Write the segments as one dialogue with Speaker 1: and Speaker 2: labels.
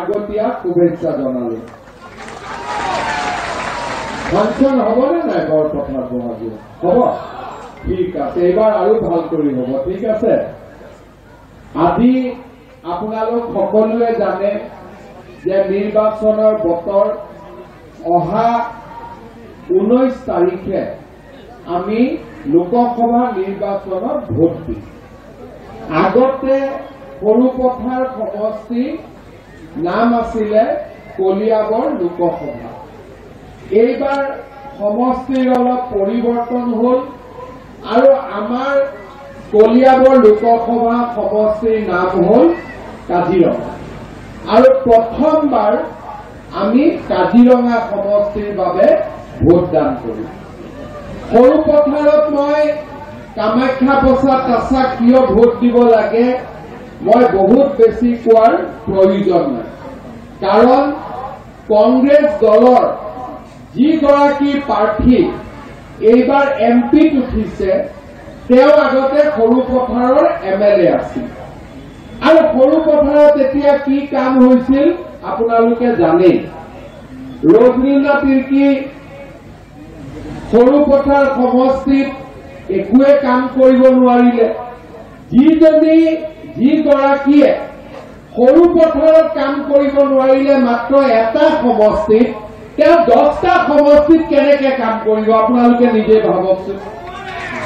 Speaker 1: আগতীয়া শুভেচ্ছা জনালো ফাংচন হবনে নাই বৰপথাৰ বহাগী হব ঠিক আছে এইবাৰ আৰু ভাল কৰি হব ঠিক আছে আজি আপোনালোক সকলোৱে জানে যে নিৰ্বাচনৰ বতৰ অহা ঊনৈশ তাৰিখে আমি লোকসভা নিৰ্বাচনত ভোট দিম আগতে সৰুপথাৰ সমষ্টি নাম আছিলে কলিয়াবৰ লোকসভা এইবাৰ সমষ্টিৰ অলপ পৰিৱৰ্তন হল আৰু আমাৰ কলিয়াবৰ লোকসভা সমষ্টিৰ নাম হল কাজিৰঙা আৰু প্ৰথমবাৰ আমি কাজিৰঙা সমষ্টিৰ বাবে ভোটদান কৰিম সৰু পথাৰত মই কামাখ্যা পচা কাছা কিয় ভোট দিব লাগে মই বহুত বেছি কোৱাৰ প্ৰয়োজন নাই কাৰণ কংগ্ৰেছ দলৰ যিগৰাকী প্ৰাৰ্থী এইবাৰ এম পিত উঠিছে তেওঁ আগতে সৰুপথাৰৰ এম এল এ আছিল আৰু সৰুপথাৰত এতিয়া কি কাম হৈছিল আপোনালোকে জানেই ৰজনীলা তিৰ্কি সৰুপথাৰ সমষ্টিত একোৱে কাম কৰিব নোৱাৰিলে যিজনী যিগৰাকীয়ে সৰু পথাৰত কাম কৰিব নোৱাৰিলে মাত্ৰ এটা সমষ্টিত তেওঁ দহটা সমষ্টিত কেনেকে কাম কৰিব আপোনালোকে নিজে ভাবকচোন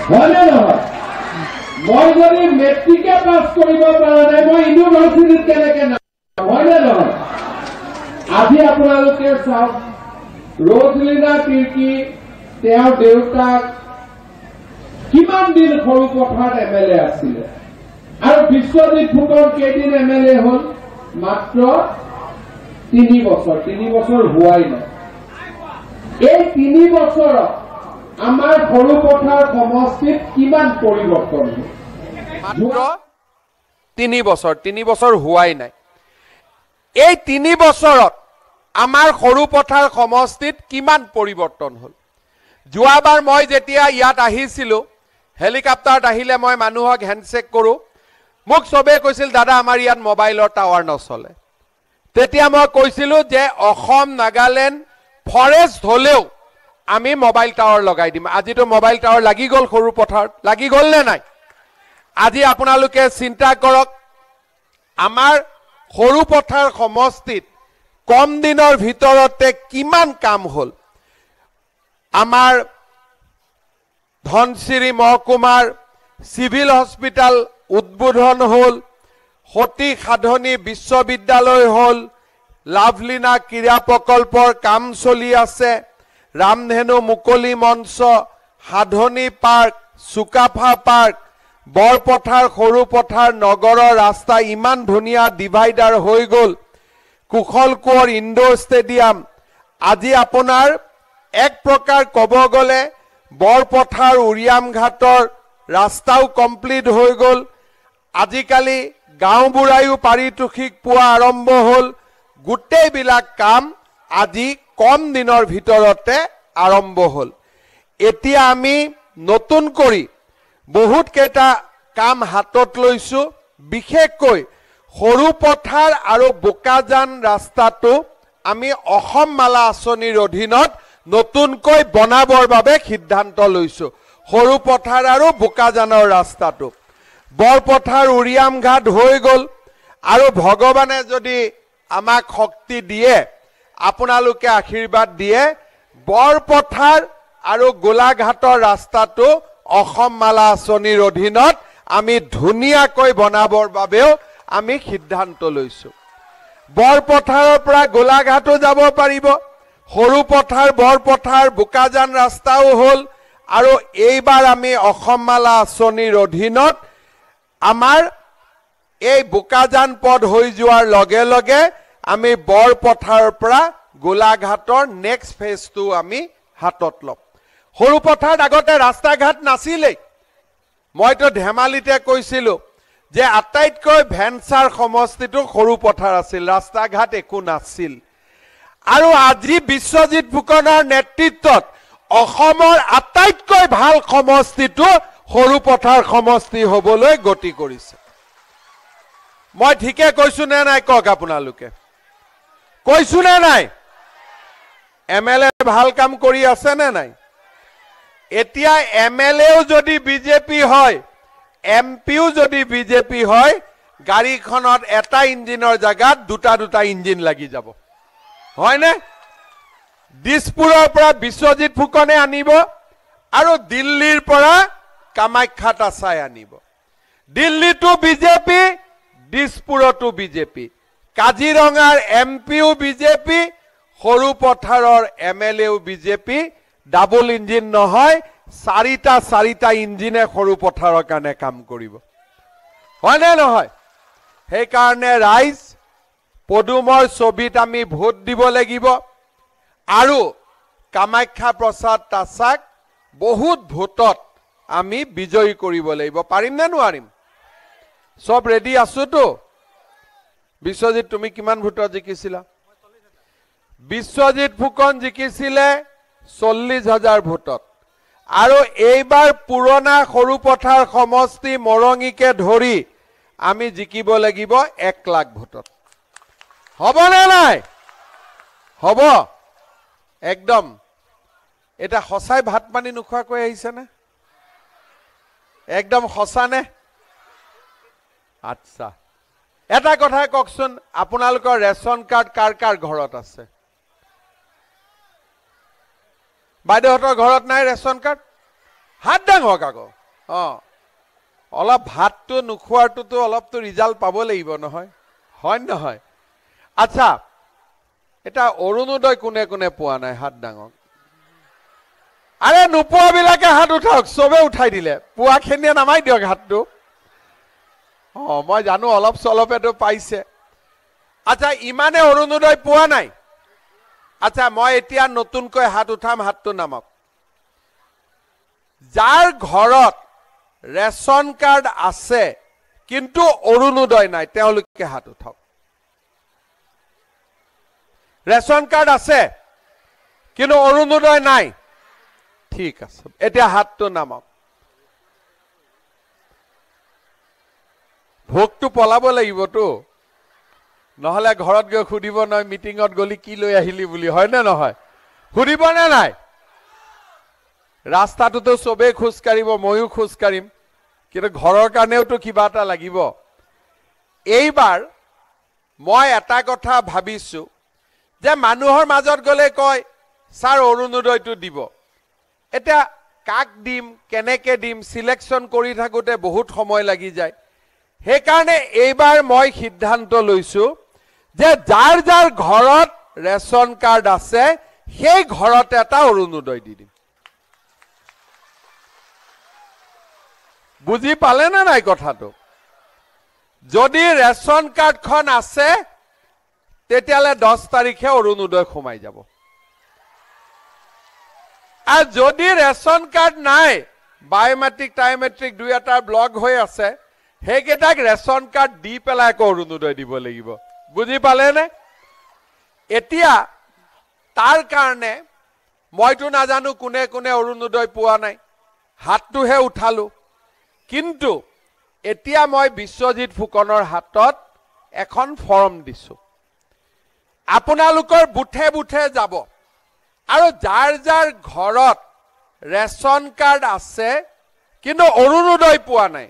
Speaker 1: হয়নে নহয় মই যদি মেট্ৰিকে পাছ কৰিব পৰা নাই মই ইউনিভাৰ্চিটিত কেনেকে হয়নে নহয় আজি আপোনালোকে চাওক ৰজলীনা কিৰ্কি তেওঁৰ দেউতাক কিমান দিন সৰু পথাৰত এম এল এ আছিলে আৰু বিশ্বজিৎ ফুকন কেইদিন এম এল এ হল মাত্ৰ তিনি বছৰ তিনি বছৰ হোৱাই নাই এই তিনি বছৰত আমাৰ সৰুপথাৰ সমষ্টিত কিমান পৰিৱৰ্তন হল তিনি বছৰ তিনি বছৰ হোৱাই নাই এই তিনি বছৰত আমাৰ সৰুপথাৰ সমষ্টিত কিমান পৰিৱৰ্তন হ'ল যোৱাবাৰ মই যেতিয়া ইয়াত আহিছিলো হেলিকপ্তাৰত আহিলে মই মানুহক হেণ্ডছেক কৰোঁ মোক সবে কৈছিল দাদা আমাৰ ইয়াত মোবাইলৰ টাৱাৰ নচলে তেতিয়া মই কৈছিলোঁ যে অসম নাগালেণ্ড ফৰেষ্ট হ'লেও আমি মোবাইল টাৱাৰ লগাই দিম আজিতো মোবাইল টাৱাৰ লাগি গ'ল সৰু পথাৰত লাগি গ'ল নে নাই আজি আপোনালোকে চিন্তা কৰক আমাৰ পথাৰ সমষ্টিত কম দিনৰ ভিতৰতে কিমান কাম হ'ল আমাৰ ধনশিৰি মহকুমাৰ চিভিল হস্পিটেল উদ্বোধন হ'ল সতী সাধনী বিশ্ববিদ্যালয় হ'ল লাভলীনা ক্ৰীড়া প্ৰকল্পৰ কাম চলি আছে ৰামধেনু মুকলি মঞ্চ সাধনী পাৰ্ক চুকাফা পাৰ্ক বৰপথাৰ সৰুপথাৰ নগৰৰ ৰাস্তা ইমান ধুনীয়া ডিভাইডাৰ হৈ গ'ল কুশল কোঁৱৰ ইণ্ডোৰ ষ্টেডিয়াম আজি আপোনাৰ এক প্ৰকাৰ ক'ব গ'লে বৰপথাৰ উৰিয়ামঘাটৰ ৰাস্তাও কমপ্লিট হৈ গ'ল আজিকালি গাঁওবুঢ়ায়ো পাৰিতোষিক পোৱা আৰম্ভ হ'ল গোটেইবিলাক কাম আজি কম দিনৰ ভিতৰতে আৰম্ভ হ'ল এতিয়া আমি নতুন কৰি বহুতকেইটা কাম হাতত লৈছো বিশেষকৈ সৰু পথাৰ আৰু বোকাজান ৰাস্তাটো আমি অসম মালা আঁচনিৰ অধীনত নতুনকৈ বনাবৰ বাবে সিদ্ধান্ত লৈছোঁ পথাৰ আৰু বোকাজানৰ ৰাস্তাটো বৰপথাৰ উৰিয়াম ঘাট হৈ গ'ল আৰু ভগৱানে যদি আমাক শক্তি দিয়ে আপোনালোকে আশীৰ্বাদ দিয়ে বৰপথাৰ আৰু গোলাঘাটৰ ৰাস্তাটো অসম মালা আঁচনিৰ অধীনত আমি ধুনীয়াকৈ বনাবৰ বাবেও আমি সিদ্ধান্ত লৈছোঁ বৰপথাৰৰ পৰা গোলাঘাটো যাব পাৰিব সৰু পথাৰ বৰপথাৰ বোকাজান ৰাস্তাও হ'ল আৰু এইবাৰ আমি অসম মালা আঁচনিৰ অধীনত আমাৰ এই বোকাজান পদ হৈ যোৱাৰ লগে লগে আমি বৰপথাৰৰ পৰা গোলাঘাটৰ নেক্সট ফেজটো আমি হাতত ল'ম সৰু পথাৰত আগতে ৰাস্তা ঘাট নাছিলেই মইতো ধেমালিতে কৈছিলো যে আটাইতকৈ ভেনচাৰ সমষ্টিটো সৰু পথাৰ আছিল ৰাস্তা ঘাট একো নাছিল আৰু আজি বিশ্বজিৎ ফুকনৰ নেতৃত্বত অসমৰ আটাইতকৈ ভাল সমষ্টিটো সৰু পথাৰ সমষ্টি হবলৈ গতি কৰিছে মই ঠিকে কৈছো নে নাই কওক আপোনালোকে কৈছো নে নাই এম ভাল কাম কৰি আছে নে নাই এতিয়া এম এল এও যদি বিজেপি হয় এম পিও যদি বিজেপি হয় গাড়ীখনত এটা ইঞ্জিনৰ জেগাত দুটা দুটা ইঞ্জিন লাগি যাব হয়নে দিছপুৰৰ পৰা বিশ্বজিৎ ফুকনে আনিব আৰু দিল্লীৰ পৰা কামাখ্যাত আশাই আনিব দিল্লীতো বিজেপি দিছপুৰতো বিজেপি কাজিৰঙাৰ এম পিও বিজেপি সৰু পথাৰৰ এম এল এও বিজেপি ডাবল ইঞ্জিন নহয় চাৰিটা চাৰিটা ইঞ্জিনে সৰু পথাৰৰ কাৰণে কাম কৰিব হয়নে নহয় সেইকাৰণে ৰাইজ পদুমৰ ছবিত আমি ভোট দিব লাগিব আৰু কামাখ্যা প্ৰসাদ তাচাক বহুত ভোটত আমি বিজয়ী কৰিব লাগিব পাৰিম নে নোৱাৰিম চব ৰেডি আছোতো বিশ্বজিৎ তুমি কিমান ভোটত জিকিছিলা বিশ্বজিৎ ফুকন জিকিছিলে চল্লিশ হাজাৰ ভোটত আৰু এইবাৰ পুৰণা সৰু পথাৰ সমষ্টি মৰঙিকে ধৰি আমি জিকিব লাগিব এক লাখ ভোটত হ'ব নে নাই হ'ব একদম এটা সঁচাই ভাত পানী নোখোৱাকৈ আহিছেনে একদম সঁচা নে আচ্ছা এটা কথা কওকচোন আপোনালোকৰ ৰেচন কাৰ্ড কাৰ কাৰ ঘৰত আছে বাইদেউহঁতৰ ঘৰত নাই ৰেচন কাৰ্ড হাত ডাঙৰক আকৌ অঁ অলপ ভাতটো নোখোৱাটোতো অলপতো ৰিজাল্ট পাব লাগিব নহয় হয় নহয় আচ্ছা এটা অৰুণোদয় কোনে কোনে পোৱা নাই হাত ডাঙক আৰে বিলাকে হাত উঠাওক সবে উঠাই দিলে পোৱাখিনিয়ে নামাই দিয়ক হাতটো অঁ মই জানো অলপ চলপেতো পাইছে আচ্ছা ইমানে অৰুণোদয় পোৱা নাই আচ্ছা মই এতিয়া নতুনকৈ হাত উঠাম হাতটো নামক যাৰ ঘৰত ৰেচন কাৰ্ড আছে কিন্তু অৰুণোদয় নাই তেওঁলোকে হাত উঠক ৰেচন কাৰ্ড আছে কিন্তু অৰুণোদয় নাই ঠিক আছে এতিয়া হাতটো নামক ভোগটো পলাব লাগিবতো নহলে ঘৰত গৈ সুধিব নহয় মিটিঙত গলি কি লৈ আহিলি বুলি হয়নে নহয় নে নাই ৰাস্তাটোতো চবেই খোজকাঢ়িব ময়ো খোজকাঢ়িম কিন্তু ঘৰৰ কাৰণেওতো কিবা এটা লাগিব এইবাৰ মই এটা কথা ভাবিছো যে মানুহৰ মাজত গ'লে কয় ছাৰ অৰুণোদয়টো দিব এতিয়া কাক দিম কেনেকে দিম ছিলেকশ্যন কৰি থাকোতে বহুত সময় লাগি যায় সেইকাৰণে এইবাৰ মই সিদ্ধান্ত লৈছো যে যাৰ যাৰ ঘৰত ৰেচন কাৰ্ড আছে সেই ঘৰত এটা অৰুণোদয় দি দিম বুজি পালেনে নাই কথাটো যদি ৰেচন কাৰ্ডখন আছে তেতিয়াহ'লে দহ তাৰিখে অৰুণোদয় সোমাই যাব আৰু যদি ৰেচন কাৰ্ড নাই বায়'মেট্ৰিক ট্ৰায়'মেট্ৰিক দুই এটা ব্লগ হৈ আছে সেইকেইটাক ৰেচন কাৰ্ড দি পেলাই আকৌ অৰুণোদয় দিব লাগিব বুজি পালেনে এতিয়া তাৰ কাৰণে মইতো নাজানো কোনে কোনে অৰুণোদয় পোৱা নাই হাতটোহে উঠালো কিন্তু এতিয়া মই বিশ্বজিৎ ফুকনৰ হাতত এখন ফৰ্ম দিছোঁ আপোনালোকৰ বুথে বুথে যাব আৰু যাৰ যাৰ ঘৰত ৰেচন কাৰ্ড আছে কিন্তু অৰুণোদয় পোৱা নাই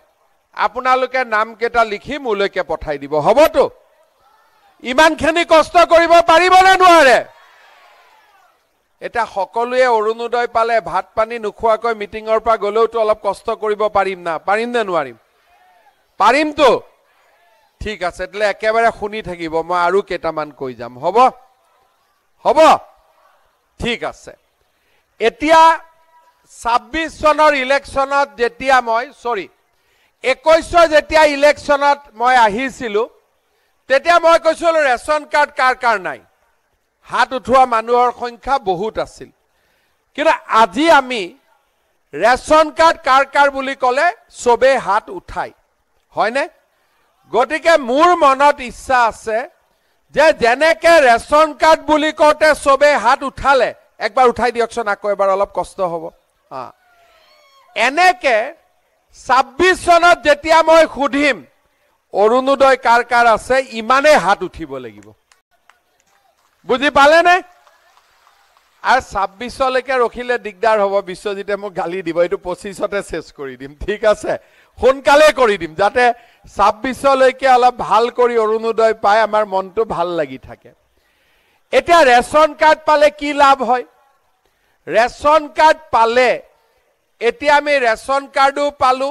Speaker 1: আপোনালোকে নামকেইটা লিখি মোলৈকে পঠাই দিব হ'বতো ইমানখিনি কষ্ট কৰিব পাৰিবনে নোৱাৰে এতিয়া সকলোৱে অৰুণোদয় পালে ভাত পানী নোখোৱাকৈ মিটিঙৰ পৰা গ'লেওতো অলপ কষ্ট কৰিব পাৰিম না পাৰিম নে নোৱাৰিম পাৰিমতো ঠিক আছে তেতিয়াহ'লে একেবাৰে শুনি থাকিব মই আৰু কেইটামান কৈ যাম হ'ব হ'ব ঠিক আছে এতিয়া ছাব্বিছ চনৰ ইলেকশ্যনত যেতিয়া মই চৰি একৈশৰ যেতিয়া ইলেকশ্যনত মই আহিছিলোঁ তেতিয়া মই কৈছিলো ৰেচন কাৰ্ড কাৰ কাৰ নাই হাত উঠোৱা মানুহৰ সংখ্যা বহুত আছিল কিন্তু আজি আমি ৰেচন কাৰ্ড কাৰ কাৰ বুলি ক'লে চবেই হাত উঠায় হয়নে গতিকে মোৰ মনত ইচ্ছা আছে যে যেনেকে ৰেচন কাৰ্ড বুলি কওঁতে চবেই হাত উঠালে একবাৰ উঠাই দিয়কচোন আকৌ এবাৰ অলপ কষ্ট হ'ব এনেকে ছাব্বিছ চনত যেতিয়া মই সুধিম অৰুণোদয় কাৰ কাৰ আছে ইমানেই হাত উঠিব লাগিব বুজি পালেনে আৰু ছাব্বিছলৈকে ৰখিলে দিগদাৰ হ'ব বিশ্বজিতে মোক গালি দিব এইটো পঁচিছতে শেষ কৰি দিম ঠিক আছে সোনকালে কৰি দিম যাতে ছাব্বিছলৈকে অলপ ভাল কৰি অৰুণোদয় পাই আমাৰ মনটো ভাল লাগি থাকে এতিয়া ৰেচন কাৰ্ড পালে কি লাভ হয় ৰেচন কাৰ্ড পালে এতিয়া আমি ৰেচন কাৰ্ডো পালো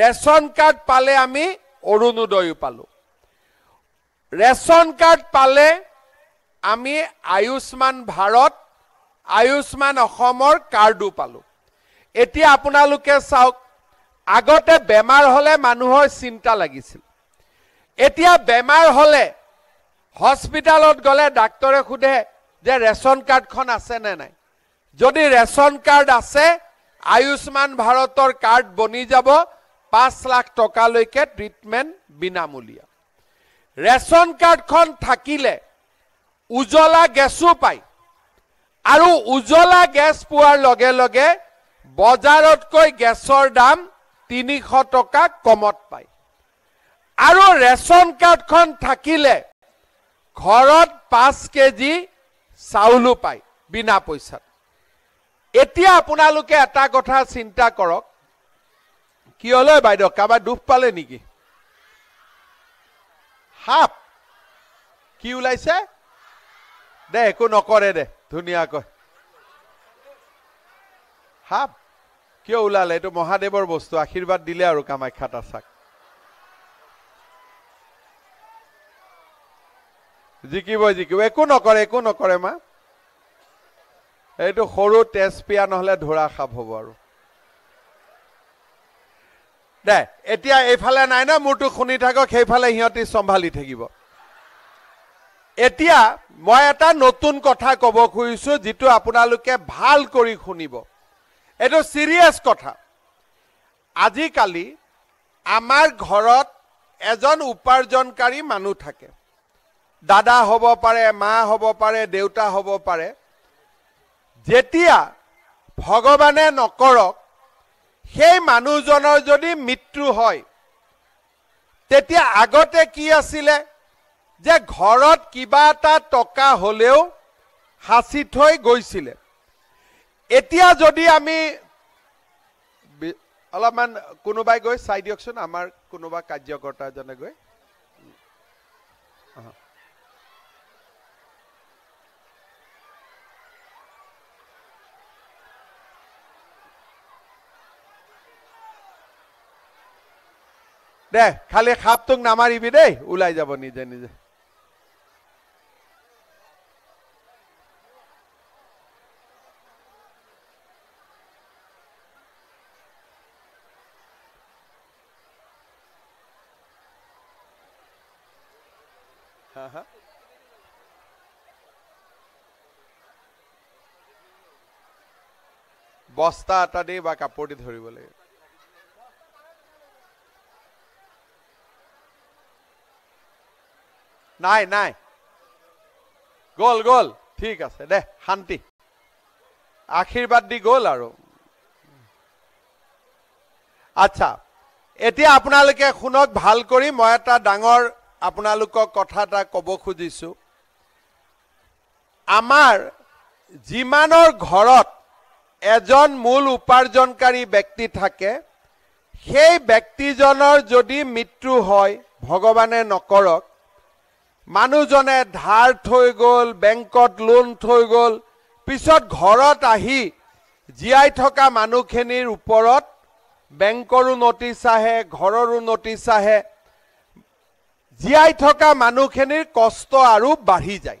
Speaker 1: ৰেচন কাৰ্ড পালে আমি অৰুণোদয়ো পালো ৰেচন কাৰ্ড পালে আমি আয়ুষ্মান ভাৰত আয়ুষ্মান অসমৰ কাৰ্ডো পালো এতিয়া আপোনালোকে চাওক আগতে বেমাৰ হ'লে মানুহৰ চিন্তা লাগিছিল এতিয়া বেমাৰ হ'লে হস্পিটেলত গ'লে ডাক্তৰে সোধে যে ৰেচন কাৰ্ডখন আছেনে নাই যদি ৰেচন কাৰ্ড আছে আয়ুস্মান ভাৰতৰ কাৰ্ড বনি যাব পাঁচ লাখ টকালৈকে ট্ৰিটমেণ্ট বিনামূলীয়া ৰেচন কাৰ্ডখন থাকিলে উজলা গেছো পায় আৰু উজলা গেছ পোৱাৰ লগে লগে বজাৰতকৈ গেছৰ দাম তিনিশ টকা কমত পায় আৰু ৰেচন কাৰ্ডখন থাকিলে ঘৰত পাঁচ কেজি চাউলো পায় বিনা পইচাত এতিয়া আপোনালোকে এটা কথা চিন্তা কৰক কিয়লৈ বাইদেউ কাৰোবাৰ দুখ পালে নেকি সাপ কি ওলাইছে দে একো নকৰে দে ধুনীয়াকৈ সাপ কিয় ওলালে এইটো মহাদেৱৰ বস্তু আশীৰ্বাদ দিলে আৰু কামাখ্যা তাচাক জিকিব জিকিব একো নকৰে একো নকৰে মা এইটো সৰু তেজপিয়া নহলে ধৰা সাপ হব আৰু দে এতিয়া এইফালে নাই না মূৰটো শুনি থাকক সেইফালে সিহঁতি চম্ভালি থাকিব এতিয়া মই এটা নতুন কথা ক'ব খুজিছো যিটো আপোনালোকে ভাল কৰি শুনিব এইটো ছিৰিয়াছ কথা আজিকালি আমাৰ ঘৰত এজন উপাৰ্জনকাৰী মানুহ থাকে দাদা হ'ব পাৰে মা হ'ব পাৰে দেউতা হ'ব পাৰে যেতিয়া ভগৱানে নকৰক সেই মানুহজনৰ যদি মৃত্যু হয় তেতিয়া আগতে কি আছিলে যে ঘৰত কিবা এটা টকা হ'লেও সাঁচি থৈ গৈছিলে এতিয়া যদি আমি অলপমান কোনোবাই গৈ চাই দিয়কচোন আমাৰ কোনোবা কাৰ্যকৰ্তা এজনে গৈ দে খালি সাপটোক নামাৰিবি দেই ওলাই যাব নিজে নিজে বস্তা এটা দি বা কাপোৰ দি ধৰিব লাগে নাই নাই গল গল ঠিক আছে দে শান্তি আশীৰ্বাদ দি গল আৰু আচ্ছা এতিয়া আপোনালোকে শুনক ভাল কৰি মই এটা ডাঙৰ আপোনালোকক কথা এটা ক'ব খুজিছোঁ আমাৰ যিমানৰ ঘৰত এজন মূল উপাৰ্জনকাৰী ব্যক্তি থাকে সেই ব্যক্তিজনৰ যদি মৃত্যু হয় ভগৱানে নকৰক মানুহজনে ধাৰ থৈ গ'ল বেংকত লোন থৈ গ'ল পিছত ঘৰত আহি জীয়াই থকা মানুহখিনিৰ ওপৰত বেংকৰো নটিচ আহে ঘৰৰো নটিচ আহে জীয়াই থকা মানুহখিনিৰ কষ্ট আৰু বাঢ়ি যায়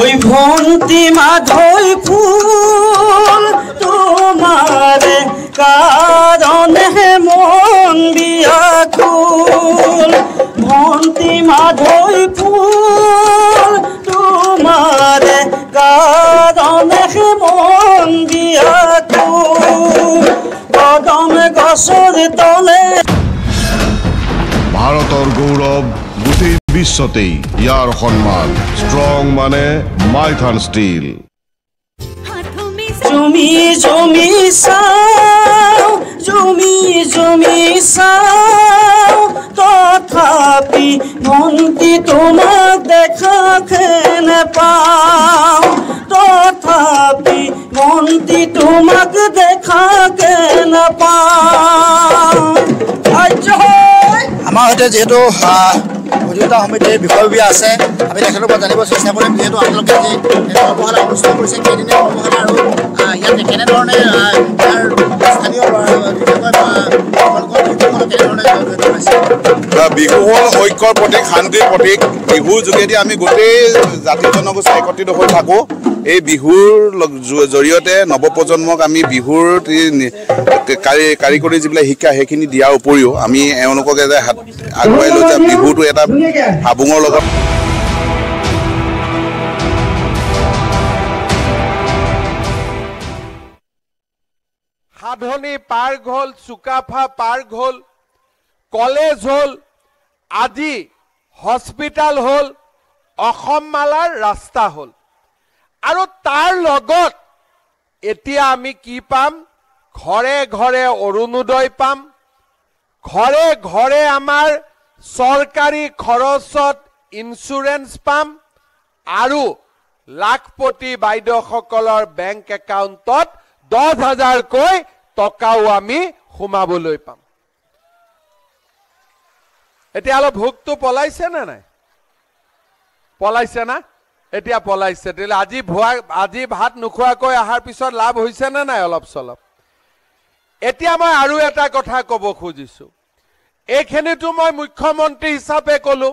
Speaker 1: ওই ভন্তি মাধই ফুল তোমার কারণে মন বিয়াকুল ভন্তি মাধই ফুল তোমার কারণে মন বিয়াকুল কদম গছর তলে ভারতর গৌরব ভবিষ্যতেই ইয়ার সম্মান স্ট্রং মানে মাইথান স্টিল জমি জমি সাও জমি জমি সাও তথাপি ভন্তি তোমার দেখা খেনে পাও তথাপি ভন্তি তোমাক দেখা খেনে পাও আমার হয়তো যিহেতু প্ৰতিযোগিতা সমিতিৰ বিষয়ববী আছে আমি তেখেতৰ জানিব চেষ্টা কৰিম যিহেতু আপোনালোকে যি কৰ্মশালা অনুষ্ঠিত কৰিছে কেইদিনীয়া কৰ্মশালা আৰু ইয়াত কেনেধৰণে বিহু হ'ল ঐক্যৰ প্ৰতীক শান্তিৰ প্ৰতীক বিহুৰ যোগেদি আমি গোটেই জাতি জনগোষ্ঠী একত্ৰিত হৈ থাকোঁ এই বিহুৰ জৰিয়তে নৱপ্ৰজন্মক আমি বিহুৰ কাৰিকৰী যিবিলাক শিক্ষা সেইখিনি দিয়াৰ উপৰিও আমি এওঁলোকক এটা হাত আগুৱাই লৈ যাম বিহুটো এটা হাবুঙৰ লগত সাধনী পাৰ্ক হ'ল চুকাফা পাৰ্ক হ'ল কলেজ হ'ল আদি হস্পিটেল হ'ল অসম মালাৰ ৰাস্তা হ'ল আৰু তাৰ লগত এতিয়া আমি কি পাম ঘৰে ঘৰে অৰুণোদয় পাম ঘৰে ঘৰে আমাৰ চৰকাৰী খৰচত ইঞ্চুৰেঞ্চ পাম আৰু লাখপতি বাইদেউসকলৰ বেংক একাউণ্টত দহ হাজাৰকৈ টকাও আমি সোমাবলৈ পাম এতিয়া অলপ ভোকটো পলাইছে নে নাই পলাইছে না এতিয়া পলাইছে তেতিয়া আজি ভুৱা আজি ভাত নোখোৱাকৈ অহাৰ পিছত লাভ হৈছে নে নাই অলপ চলপ এতিয়া মই আৰু এটা কথা ক'ব খুজিছোঁ এইখিনিতো মই মুখ্যমন্ত্ৰী হিচাপে ক'লোঁ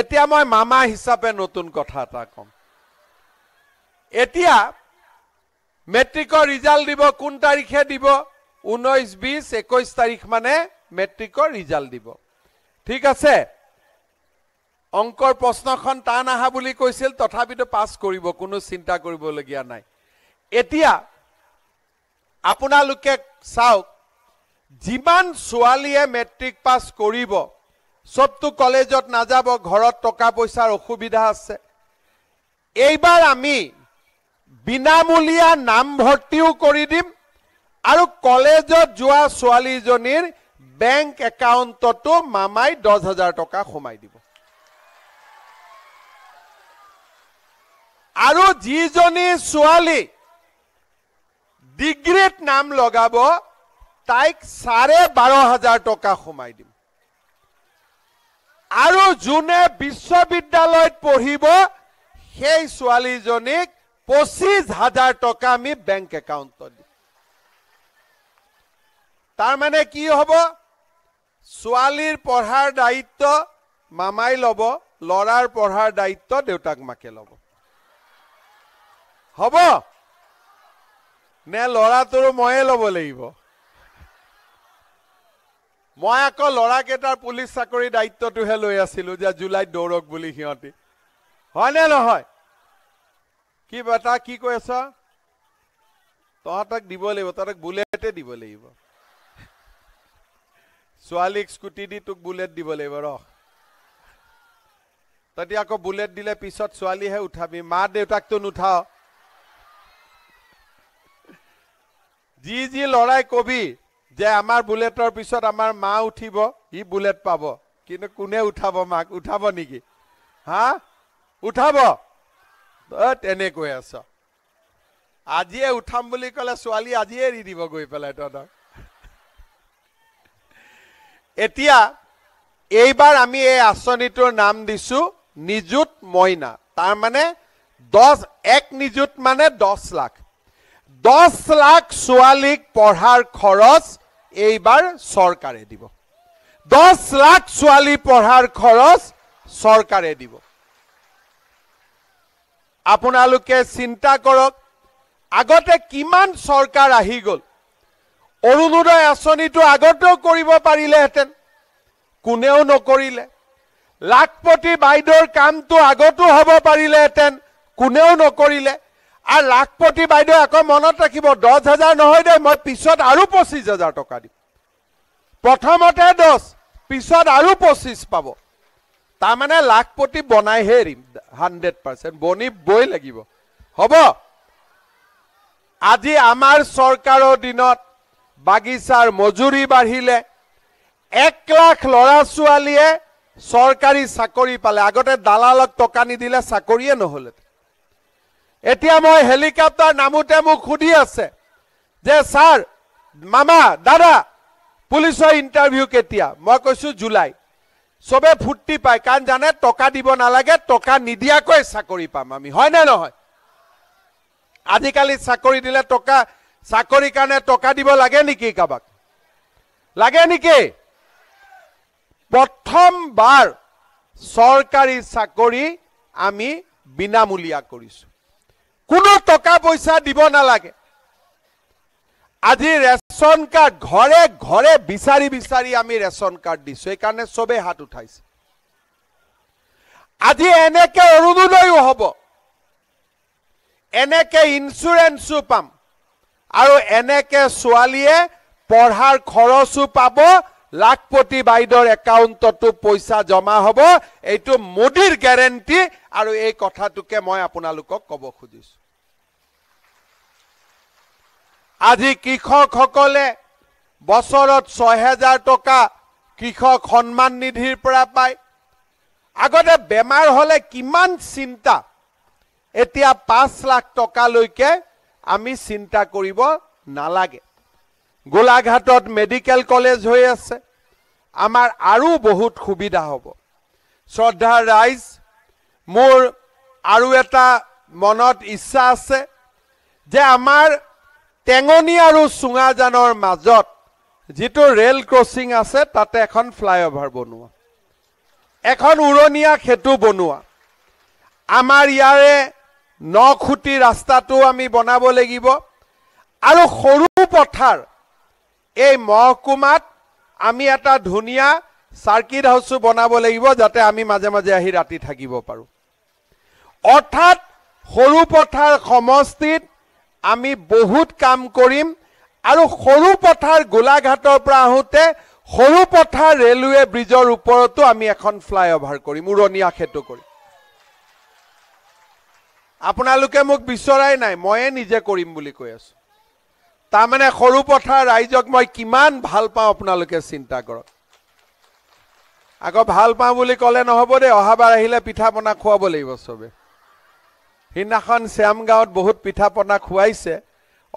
Speaker 1: এতিয়া মই মামা হিচাপে নতুন কথা এটা ক'ম এতিয়া মেট্ৰিকৰ ৰিজাল্ট দিব কোন তাৰিখে দিব ঊনৈছ বিশ একৈছ তাৰিখ মানে মেট্ৰিকৰ ৰিজাল্ট দিব ঠিক আছে অংকৰ প্ৰশ্নখন টান আহা বুলি কৈছিল তথাপিতো পাছ কৰিব কোনো চিন্তা কৰিবলগীয়া নাই এতিয়া আপোনালোকে চাওক যিমান ছোৱালীয়ে মেট্ৰিক পাছ কৰিব চবটো কলেজত নাযাব ঘৰত টকা পইচাৰ অসুবিধা আছে এইবাৰ আমি বিনামূলীয়া নামভৰ্তিও কৰি দিম আৰু কলেজত যোৱা ছোৱালীজনীৰ বেংক একাউণ্টতো মামাই দহ হাজাৰ টকা সোমাই দিব আৰু যিজনী ছোৱালী ডিগ্ৰীত নাম লগাব তাইক চাৰে বাৰ হাজাৰ টকা সোমাই দিম আৰু যোনে বিশ্ববিদ্যালয়ত পঢ়িব সেই ছোৱালীজনীক পঁচিছ হাজাৰ টকা আমি বেংক একাউণ্টত দিম তাৰমানে কি হ'ব ছোৱালীৰ পঢ়াৰ দায়িত্ব মামাই ল'ব ল'ৰাৰ পঢ়াৰ দায়িত্ব দেউতাক মাকে ল'ব হব নে লৰাটো ময়ে ল'ব লাগিব মই আকৌ ল'ৰাকেইটাৰ পুলিচ চাকৰি দায়িত্বটোহে লৈ আছিলো যে জুলাইত দৌৰক বুলি সিহঁতি হয় নে নহয় কি তাৰ কি কৈ আছ তহঁতক দিব লাগিব তহঁতক বুলেটে দিব লাগিব ছোৱালীক স্কুটি দি তোক বুলেট দিব লাগিব ৰহ তেতিয়া আকৌ বুলেট দিলে পিছত ছোৱালীহে উঠাবি মা দেউতাকতো নুঠাও যি যি ল'ৰাই কবি যে আমাৰ বুলেটৰ পিছত আমাৰ মা উঠিব ই বুলেট পাব কিন্তু কোনে উঠাব মাক উঠাব নেকি হা উঠাব তেনেকৈ আছ আজিয়ে উঠাম বুলি ক'লে ছোৱালী আজিয়ে এৰি দিব গৈ পেলাই তহঁতক এতিয়া এইবাৰ আমি এই আঁচনিটোৰ নাম দিছোঁ নিযুত মইনা তাৰমানে দহ এক নিযুত মানে দহ লাখ দহ লাখ ছোৱালীক পঢ়াৰ খৰচ এইবাৰ চৰকাৰে দিব দহ লাখ ছোৱালী পঢ়াৰ খৰচ চৰকাৰে দিব আপোনালোকে চিন্তা কৰক আগতে কিমান চৰকাৰ আহি গ'ল অৰুণোদয় আঁচনিটো আগতেও কৰিব পাৰিলেহেঁতেন কোনেও নকৰিলে লাখপতি বাইদেউৰ কামটো আগতো হ'ব পাৰিলেহেঁতেন কোনেও নকৰিলে আৰু লাখপতি বাইদেউ আকৌ মনত ৰাখিব দহ হাজাৰ নহয় দেই মই পিছত আৰু পঁচিছ হাজাৰ টকা দিম প্ৰথমতে দহ পিছত আৰু পঁচিছ পাব তাৰমানে লাখপতি বনাইহে এৰিম হাণ্ড্ৰেড পাৰ্চেণ্ট বনি বই লাগিব হ'ব আজি আমাৰ চৰকাৰৰ দিনত বাগিচাৰ মজুৰি বাঢ়িলে এক লাখ ল'ৰা ছোৱালীয়ে চৰকাৰী চাকৰি পালে আগতে দালালক টকা নিদিলে চাকৰিয়ে নহ'লে এতিয়া মই হেলিকপ্টাৰ নামোতে মোক সুধি আছে যে ছাৰ মামা দাদা পুলিচৰ ইণ্টাৰভিউ কেতিয়া মই কৈছোঁ জুলাই চবে ফূৰ্তি পায় কাৰণ জানে টকা দিব নালাগে টকা নিদিয়াকৈ চাকৰি পাম আমি হয়নে নহয় আজিকালি চাকৰি দিলে টকা চাকৰি কাৰণে টকা দিব লাগে নেকি কাৰোবাক লাগে নেকি প্ৰথমবাৰ চৰকাৰী চাকৰি আমি বিনামূলীয়া কৰিছোঁ কোনো টকা পইচা দিব নালাগে আজি ৰেচন কাৰ্ড ঘৰে ঘৰে বিচাৰি বিচাৰি আমি ৰেচন কাৰ্ড দিছো সেইকাৰণে চবেই হাত উঠাইছে আজি এনেকে অৰুণোদয়ো হ'ব এনেকে ইঞ্চুৰেঞ্চো পাম আৰু এনেকে ছোৱালীয়ে পঢ়াৰ খৰচো পাব লাখপতি বাইদেউৰ একাউণ্টতো পইচা জমা হ'ব এইটো মোদীৰ গেৰেণ্টি আৰু এই কথাটোকে মই আপোনালোকক ক'ব খুজিছোঁ আজি কৃষকসকলে বছৰত ছহেজাৰ টকা কৃষক সন্মান নিধিৰ পৰা পায় আগতে বেমাৰ হ'লে কিমান চিন্তা এতিয়া পাঁচ লাখ টকালৈকে আমি চিন্তা কৰিব নালাগে গোলাঘাটত মেডিকেল কলেজ হৈ আছে আমাৰ আৰু বহুত সুবিধা হ'ব শ্ৰদ্ধাৰ ৰাইজ মোৰ আৰু এটা মনত ইচ্ছা আছে যে আমাৰ টেঙনি আৰু চুঙাজানৰ মাজত যিটো ৰেল ক্ৰছিং আছে তাতে এখন ফ্লাইঅভাৰ বনোৱা এখন উৰণীয়া সেতু বনোৱা আমাৰ ইয়াৰে ন খুটি ৰাস্তাটো আমি বনাব লাগিব আৰু সৰু পথাৰ এই মহকুমাত আমি এটা ধুনীয়া চাৰ্কিট হাউচো বনাব লাগিব যাতে আমি মাজে মাজে আহি ৰাতি থাকিব পাৰোঁ অৰ্থাৎ সৰুপথাৰ সমষ্টিত আমি বহুত কাম কৰিম আৰু সৰুপথাৰ গোলাঘাটৰ পৰা আহোঁতে সৰুপথাৰ ৰেলৱে ব্ৰিজৰ ওপৰতো আমি এখন ফ্লাইঅভাৰ কৰিম উৰণীয়া সেতু কৰিম আপোনালোকে মোক বিচৰাই নাই মই নিজে কৰিম বুলি কৈ আছো তাৰমানে সৰু পথাৰ ৰাইজক মই কিমান ভাল পাওঁ আপোনালোকে চিন্তা কৰক আকৌ ভাল পাওঁ বুলি ক'লে নহ'ব দেই অহাবাৰ আহিলে পিঠা পনা খুৱাব লাগিব চবে সিদিনাখন শ্যাম গাঁৱত বহুত পিঠা পনা খুৱাইছে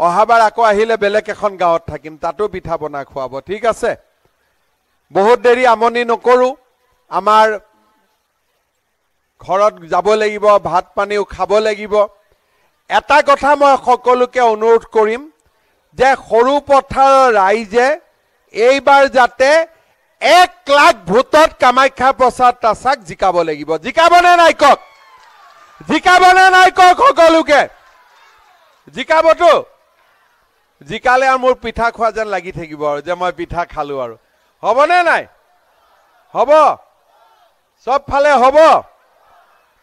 Speaker 1: অহাবাৰ আকৌ আহিলে বেলেগ এখন গাঁৱত থাকিম তাতো পিঠা পনা খুৱাব ঠিক আছে বহুত দেৰি আমনি নকৰোঁ আমাৰ ঘৰত যাব লাগিব ভাত পানীও খাব লাগিব এটা কথা মই সকলোকে অনুৰোধ কৰিম যে সৰু পথাৰৰ ৰাইজে এইবাৰ যাতে এক লাখ ভোটত কামাখ্যা প্ৰসাদ তাছাক জিকাব লাগিব জিকাবনে নাই কওক জিকাবনে নাই কওক সকলোকে জিকাবতো জিকালে আৰু মোৰ পিঠা খোৱা যেন লাগি থাকিব আৰু যে মই পিঠা খালো আৰু হ'বনে নাই হ'ব চবফালে হ'ব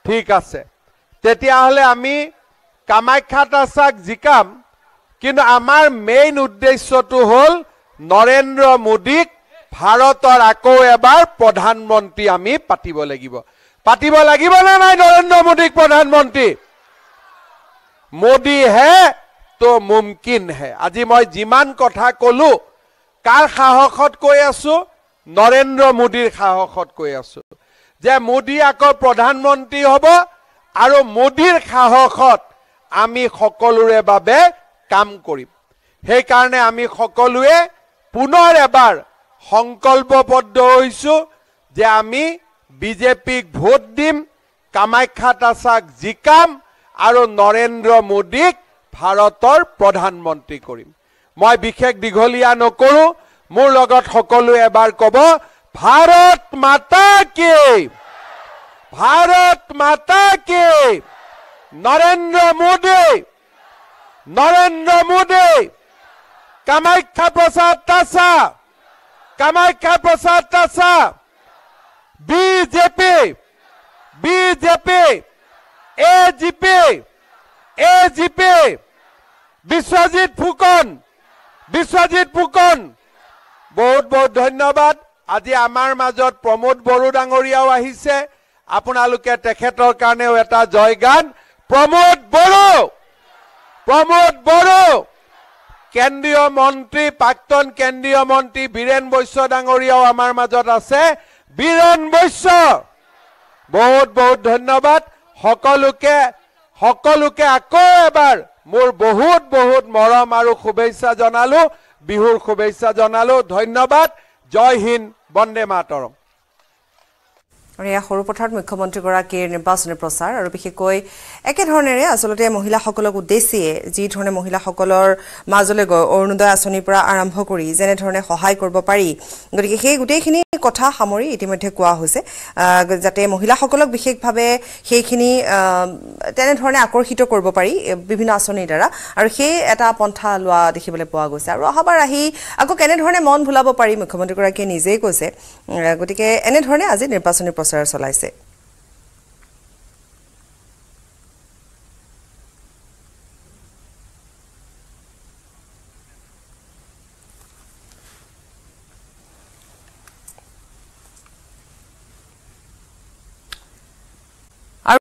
Speaker 1: ঠিক আছে তেতিয়াহ'লে আমি কামাখ্যা তাছাক জিকাম কিন্তু আমাৰ মেইন উদ্দেশ্যটো হ'ল নৰেন্দ্ৰ মোদীক ভাৰতৰ আকৌ এবাৰ প্ৰধানমন্ত্ৰী আমি পাতিব লাগিব পাতিব লাগিব নে নাই নৰেন্দ্ৰ মোদীক প্ৰধানমন্ত্ৰী মোদীহে তো মুমকিনহে আজি মই যিমান কথা ক'লো কাৰ সাহসত কৈ আছো নৰেন্দ্ৰ মোদীৰ সাহসত কৈ আছো যে মোদী আকৌ প্ৰধানমন্ত্ৰী হ'ব আৰু মোদীৰ সাহসত আমি সকলোৰে বাবে কাম কৰিম সেইকাৰণে আমি সকলোৱে পুনৰ এবাৰ সংকল্পবদ্ধ হৈছোঁ যে আমি বিজেপিক ভোট দিম কামাখ্যা তাচাক জিকাম আৰু নৰেন্দ্ৰ মোদীক ভাৰতৰ প্ৰধানমন্ত্ৰী কৰিম মই বিশেষ দীঘলীয়া নকৰোঁ মোৰ লগত সকলোৱে এবাৰ ক'ব ভাৰত মাতা কি ভাৰত মাতা কি Narendra Modi Narendra Modi Kamakhya Prasad Tasa Kamakhya Prasad Tasa BJP BJP AGP AGP Biswajit Phukan Biswajit Phukan বহুত বহুত ধন্যবাদ আজি আমাৰ মাজত প্ৰমোদ বড়ো ডাঙৰীয়াও আহিছে আপোনালোকে তেখেতৰ কাৰণেও এটা জয়গান প্ৰমোদ বড়ো প্ৰমোদ বড়ো কেন্দ্ৰীয় মন্ত্ৰী প্ৰাক্তন কেন্দ্ৰীয় মন্ত্ৰী বীৰেন বৈশ্য ডাঙৰীয়াও আমাৰ মাজত আছে বীৰেন বৈশ্য বহুত বহুত ধন্যবাদ সকলোকে সকলোকে আকৌ এবাৰ মোৰ বহুত বহুত মৰম আৰু শুভেচ্ছা জনালোঁ বিহুৰ শুভেচ্ছা জনালোঁ ধন্যবাদ জয় হিন্দ বন্দে মাতৰম সৰুপথাৰত মুখ্যমন্ত্ৰীগৰাকীৰ নিৰ্বাচনী প্ৰচাৰ আৰু বিশেষকৈ একেধৰণেৰে আচলতে মহিলাসকলক উদ্দেশ্যে যিধৰণে মহিলাসকলৰ মাজলৈ গৈ অৰুণোদয় আঁচনিৰ পৰা আৰম্ভ কৰি যেনেধৰণে সহায় কৰিব পাৰি গতিকে সেই গোটেইখিনি কথা সামৰি ইতিমধ্যে কোৱা হৈছে যাতে মহিলাসকলক বিশেষভাৱে সেইখিনি তেনেধৰণে আকৰ্ষিত কৰিব পাৰি বিভিন্ন আঁচনিৰ দ্বাৰা আৰু সেই এটা পন্থা লোৱা দেখিবলৈ পোৱা গৈছে আৰু অহাবাৰ আহি আকৌ কেনেধৰণে মন ভুলাব পাৰি মুখ্যমন্ত্ৰীগৰাকীয়ে নিজেই কৈছে গতিকে এনেধৰণে আজি নিৰ্বাচনী প্ৰচাৰ বছৰে চলাইছে